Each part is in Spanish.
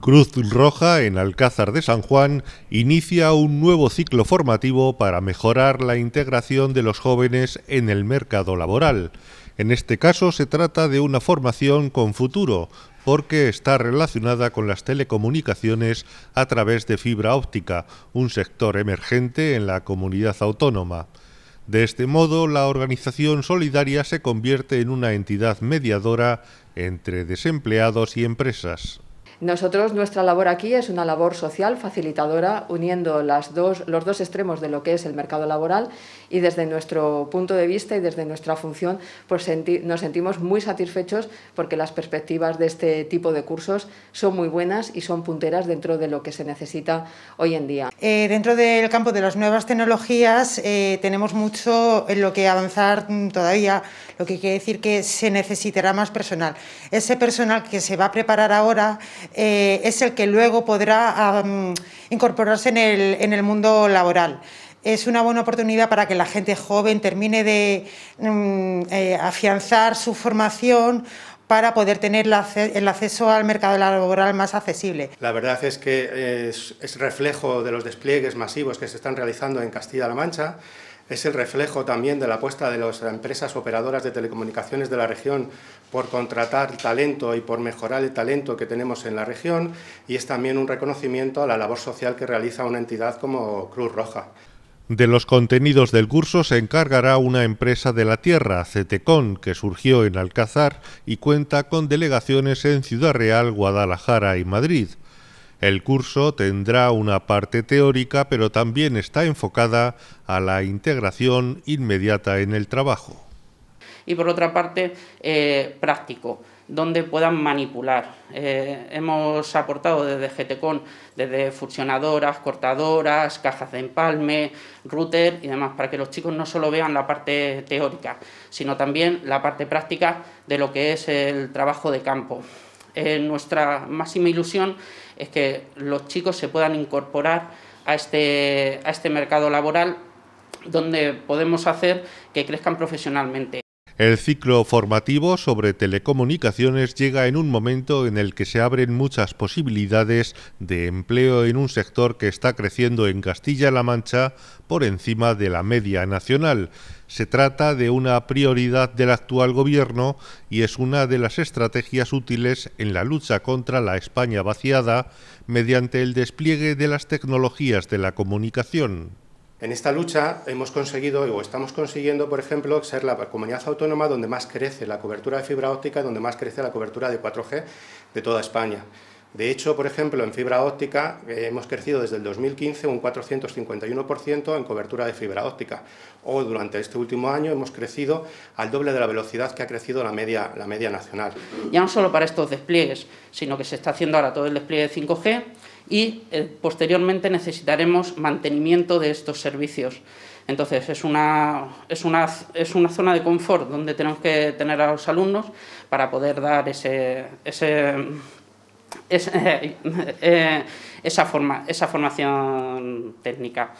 Cruz Roja en Alcázar de San Juan inicia un nuevo ciclo formativo para mejorar la integración de los jóvenes en el mercado laboral. En este caso se trata de una formación con futuro, porque está relacionada con las telecomunicaciones a través de fibra óptica, un sector emergente en la comunidad autónoma. De este modo, la organización solidaria se convierte en una entidad mediadora entre desempleados y empresas. Nosotros, nuestra labor aquí es una labor social facilitadora, uniendo las dos, los dos extremos de lo que es el mercado laboral y desde nuestro punto de vista y desde nuestra función pues nos sentimos muy satisfechos porque las perspectivas de este tipo de cursos son muy buenas y son punteras dentro de lo que se necesita hoy en día. Eh, dentro del campo de las nuevas tecnologías eh, tenemos mucho en lo que avanzar todavía, lo que quiere decir que se necesitará más personal. Ese personal que se va a preparar ahora eh, es el que luego podrá incorporarse en el, mundo laboral es una buena oportunidad para que la gente joven termine de mm, eh, afianzar su formación para poder tener el acceso al mercado laboral más accesible. La verdad es que es reflejo de los despliegues masivos que se están realizando en Castilla-La Mancha es el reflejo también de la apuesta de las empresas operadoras de telecomunicaciones de la región por contratar talento y por mejorar el talento que tenemos en la región y es también un reconocimiento a la labor social que realiza una entidad como Cruz Roja. De los contenidos del curso se encargará una empresa de la tierra, CETECON, que surgió en Alcázar y cuenta con delegaciones en Ciudad Real, Guadalajara y Madrid. El curso tendrá una parte teórica, pero también está enfocada a la integración inmediata en el trabajo. Y por otra parte, eh, práctico donde puedan manipular. Eh, hemos aportado desde GTCON, desde fusionadoras, cortadoras, cajas de empalme, router y demás, para que los chicos no solo vean la parte teórica, sino también la parte práctica de lo que es el trabajo de campo. Eh, nuestra máxima ilusión es que los chicos se puedan incorporar a este, a este mercado laboral donde podemos hacer que crezcan profesionalmente. El ciclo formativo sobre telecomunicaciones llega en un momento en el que se abren muchas posibilidades de empleo en un sector que está creciendo en Castilla-La Mancha por encima de la media nacional. Se trata de una prioridad del actual gobierno y es una de las estrategias útiles en la lucha contra la España vaciada mediante el despliegue de las tecnologías de la comunicación. En esta lucha hemos conseguido o estamos consiguiendo, por ejemplo, ser la comunidad autónoma donde más crece la cobertura de fibra óptica, donde más crece la cobertura de 4G de toda España. De hecho, por ejemplo, en fibra óptica eh, hemos crecido desde el 2015 un 451% en cobertura de fibra óptica. O durante este último año hemos crecido al doble de la velocidad que ha crecido la media, la media nacional. Ya no solo para estos despliegues, sino que se está haciendo ahora todo el despliegue de 5G y eh, posteriormente necesitaremos mantenimiento de estos servicios. Entonces, es una, es, una, es una zona de confort donde tenemos que tener a los alumnos para poder dar ese, ese Eh, esa, forma, esa formación técnica.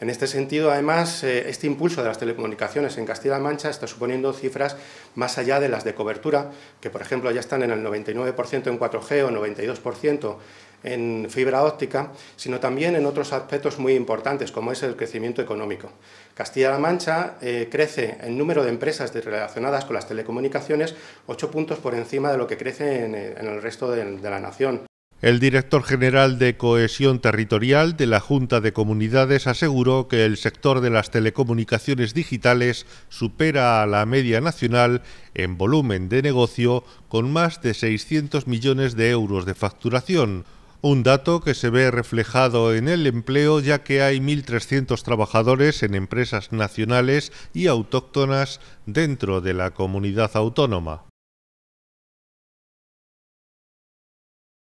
En este sentido, además, eh, este impulso de las telecomunicaciones en Castilla-La Mancha está suponiendo cifras más allá de las de cobertura, que por ejemplo ya están en el 99% en 4G o 92% en fibra óptica, sino también en otros aspectos muy importantes, como es el crecimiento económico. Castilla-La Mancha eh, crece en número de empresas relacionadas con las telecomunicaciones ocho puntos por encima de lo que crece en, eh, el resto de, de la nación. El director general de Cohesión Territorial de la Junta de Comunidades aseguró que el sector de las telecomunicaciones digitales supera a la media nacional en volumen de negocio con más de 600 millones de euros de facturación un dato que se ve reflejado en el empleo ya que hay 1.300 trabajadores en empresas nacionales y autóctonas dentro de la comunidad autónoma.